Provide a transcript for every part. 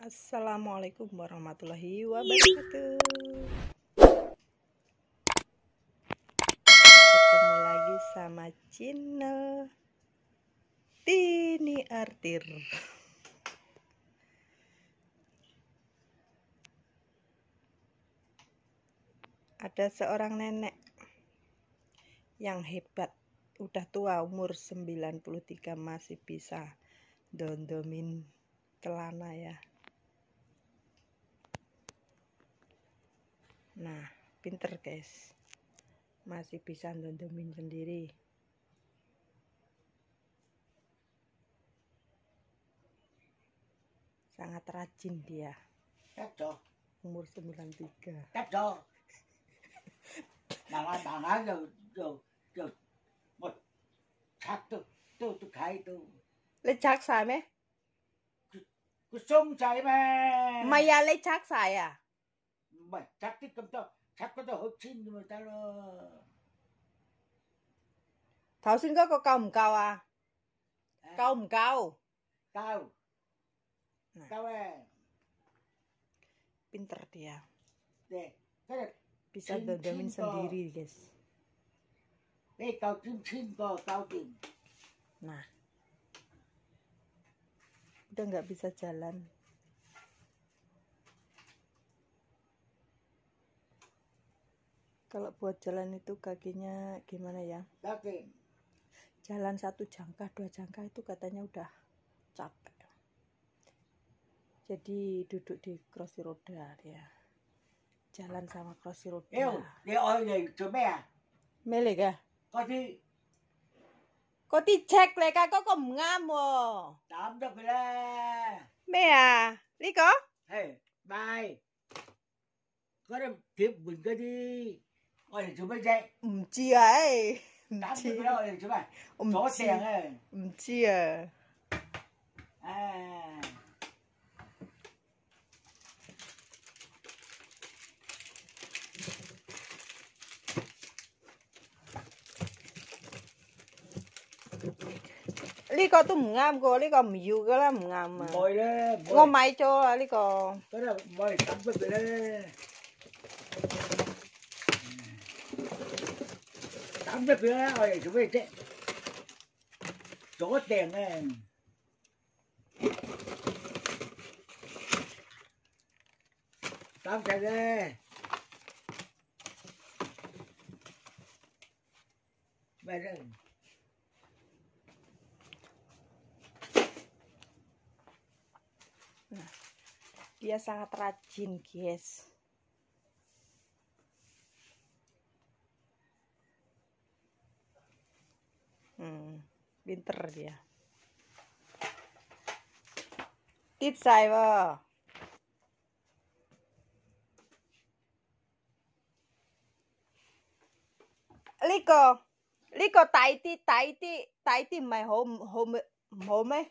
Assalamualaikum warahmatullahi wabarakatuh. Ketemu lagi sama channel Tini Artir. ada seorang nenek yang hebat udah tua umur 93 masih bisa dondomin celana ya nah pinter guys masih bisa dondomin sendiri sangat rajin dia umur 93 Tato. một chắc 저저저뭐 작도 또또 khai 또 lấy chắc xài mấy cứ sông chạy mà mày à lấy chắc xài à mày chắc cái cầm tao chắc có tao hợp xin mà tao lo thảo xin có có cầm cầu à không cầu cầu cầu à pinter dia deh bisa gagamin sendiri guys eh kau cincin kau kau nah udah nggak bisa jalan kalau buat jalan itu kakinya gimana ya kaki jalan satu jangka dua jangka itu katanya udah capek jadi duduk di kursi roda ya jalan sama cross road yêu để ôi này chỗ mẹ à? mẹ lệ cả có thi có thi check lệ cả có có ngam mò tám được rồi mẹ à đi có hey bye có đem tiếp mình cái đi ôi chỗ mẹ chạy không chi à ấy tám được rồi ôi chỗ mẹ chó sèn ấy không chi à à 呢個都唔啱噶，呢個唔要噶啦，唔啱啊！唔係咧，我買咗啦呢個。嗰啲唔係抌乜嘅咧，抌得佢啦，我哋做咩啫？左掟咧。Tám chạy đi Mày đừng dia sangat rajin guys hmm, pinter dia saya. Liko Liko 呢個大啲大啲大啲唔係好唔好咩唔好咩？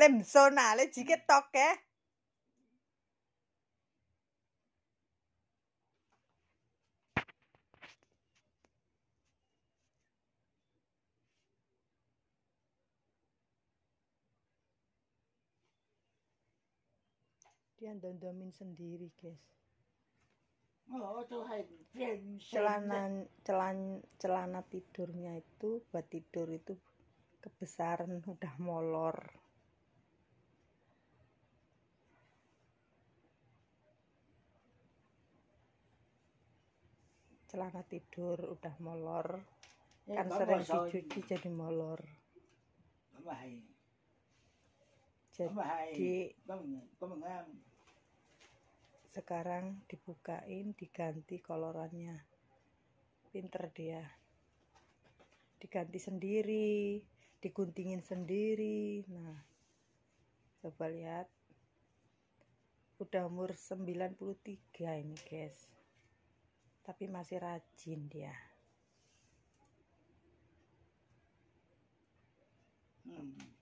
lem ah, le jiket hmm. tok e. Dia dandamin sendiri, guys. Oh, celana celana tidurnya itu buat tidur itu kebesaran udah molor. celana tidur udah molor ya, kan sering dicuci jadi molor jadi sekarang dibukain diganti kolorannya pinter dia diganti sendiri diguntingin sendiri nah coba lihat udah umur 93 ini guys tapi masih rajin dia hmm.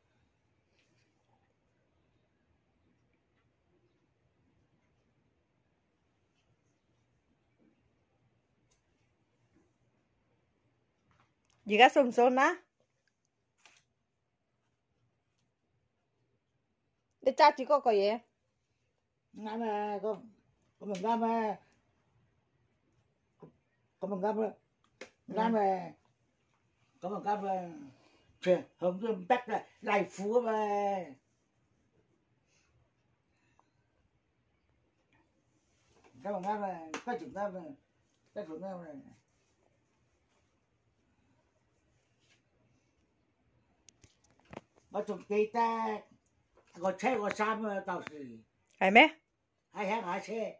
Jika sum Để Dia cari kok coi vậy. Nga mà con con mình ra có một gấp đó làm về có bằng cấp trời, hôm dương tách là lại phú về các bằng cấp là các chúng ta là các chúng ta là mà chúng ờ, ờ, ờ. ta có xe có xăm tàu gì hay mấy hay hay hay xe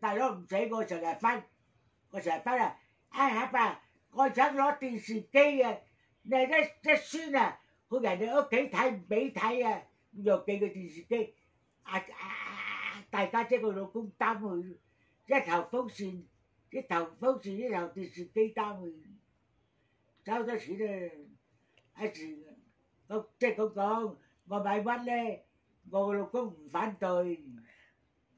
talón sego sa có ko sa para ai hapa ko chắc lo tin si cây này rất rất xuyên à hồi ngày đó kể thay bị thay à nhiều cây cái tin si cây à tại ta chơi còn cũng tam rồi rất thầu phóng xin cái thầu phong xin cái thầu tin si cây tam rồi sao ta chỉ là ai chỉ không chơi không còn mà bài văn đây ngồi là cũng phản tội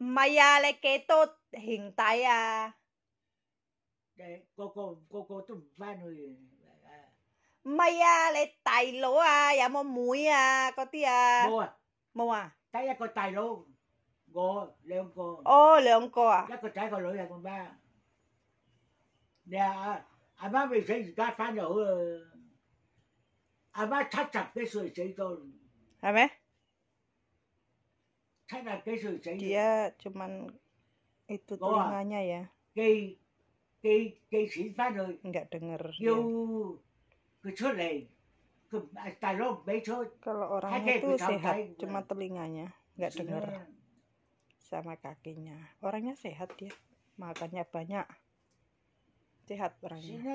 唔係啊，你幾多兄弟啊？誒，個個個個都唔翻去。唔係啊，你大佬啊，有冇妹啊？嗰啲啊？冇啊，冇啊，得一個大佬，我兩個。哦，兩個啊？一個仔一個女啊，咁樣。你阿阿媽未死，而家翻就好啦。阿媽七十幾歲死咗。係咩？dia cuman itu telinganya ya nggak dengar ya. kalau orang itu sehat cuma telinganya nggak denger, sama kakinya orangnya sehat ya, makannya banyak sehat orangnya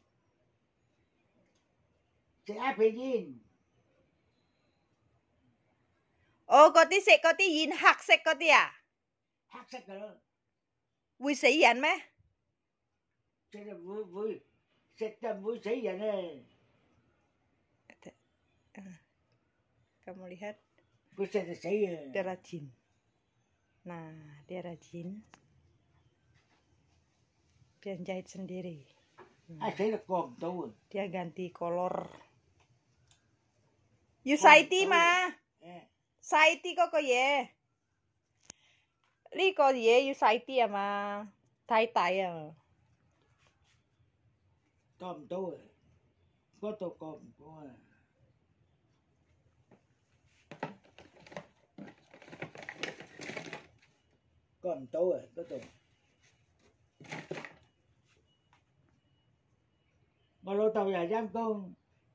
Seapejin. Oh, lihat. Bisa saya. Dia rajin. Nah, dia rajin. Dia jahit sendiri. Nah. Dia ganti kolor. 要細啲嘛，細啲嗰個嘢，呢個嘢要細啲啊嘛，太大啊，過唔到啊，嗰度過唔到啊。過唔到啊！嗰度，我老豆又陰公。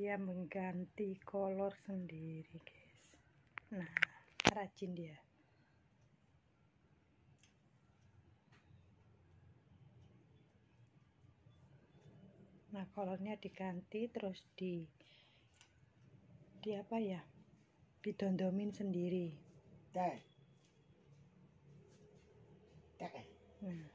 dia mengganti kolor sendiri guys nah rajin dia nah kolornya diganti terus di di apa ya didondomin sendiri Dai. Nah. Dai.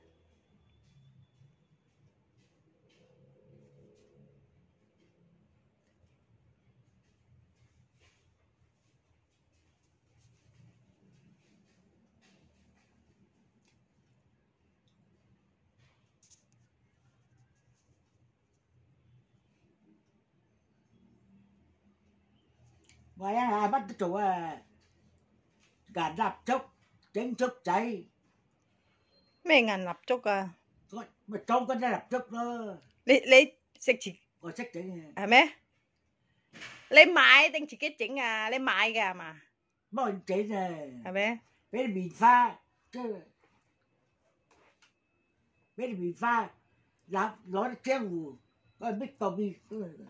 ngoài ăn hai bắt chỗ à gà lạp chốc trứng chốc cháy 咩銀蠟燭啊？咪裝嗰啲蠟燭咯。你你識自？我識整嘅。係咩？你買定自己整啊？你買嘅係嘛？幫人整啊。係咩？俾啲棉花，即係俾啲棉花，攬攞啲漿糊，我搣個面。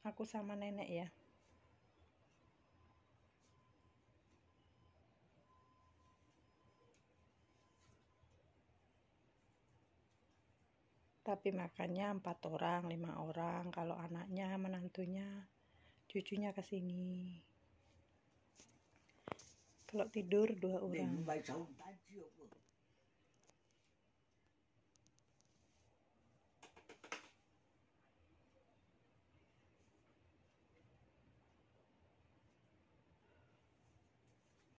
aku sama nenek ya tapi makannya empat orang lima orang kalau anaknya menantunya cucunya ke sini kalau tidur dua orang